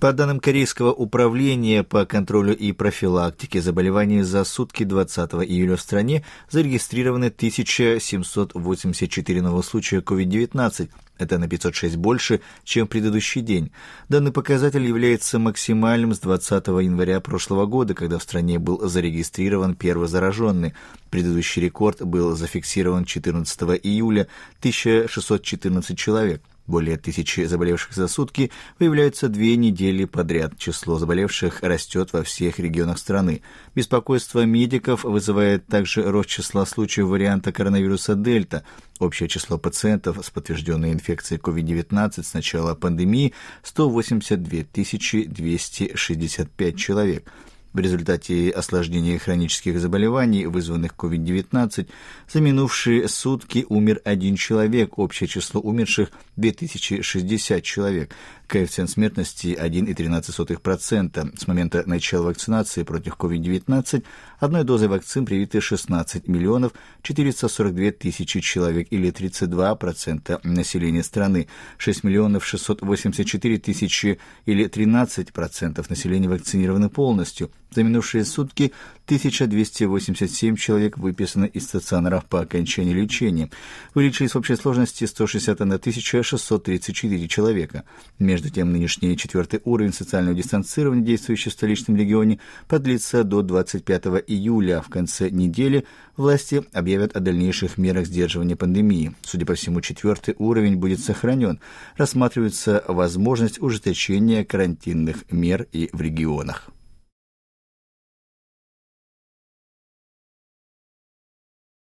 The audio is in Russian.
По данным Корейского управления по контролю и профилактике заболеваний за сутки 20 июля в стране зарегистрированы 1784 новых случая COVID-19. Это на 506 больше, чем в предыдущий день. Данный показатель является максимальным с 20 января прошлого года, когда в стране был зарегистрирован первый зараженный. Предыдущий рекорд был зафиксирован 14 июля 1614 человек. Более тысячи заболевших за сутки выявляются две недели подряд. Число заболевших растет во всех регионах страны. Беспокойство медиков вызывает также рост числа случаев варианта коронавируса «Дельта». Общее число пациентов с подтвержденной инфекцией COVID-19 с начала пандемии – 182 265 человек – в результате осложнения хронических заболеваний, вызванных COVID-19, за минувшие сутки умер один человек, общее число умерших 2060 человек, коэффициент смертности 1,13%. С момента начала вакцинации против COVID-19 одной дозой вакцин привиты 16 миллионов 442 тысячи человек или 32% населения страны, 6 миллионов 684 тысячи или 13% населения вакцинированы полностью – за минувшие сутки 1287 человек выписаны из стационаров по окончании лечения. Вылечились в общей сложности 161 634 человека. Между тем, нынешний четвертый уровень социального дистанцирования, действующий в столичном регионе, подлится до 25 июля. В конце недели власти объявят о дальнейших мерах сдерживания пандемии. Судя по всему, четвертый уровень будет сохранен. Рассматривается возможность ужесточения карантинных мер и в регионах.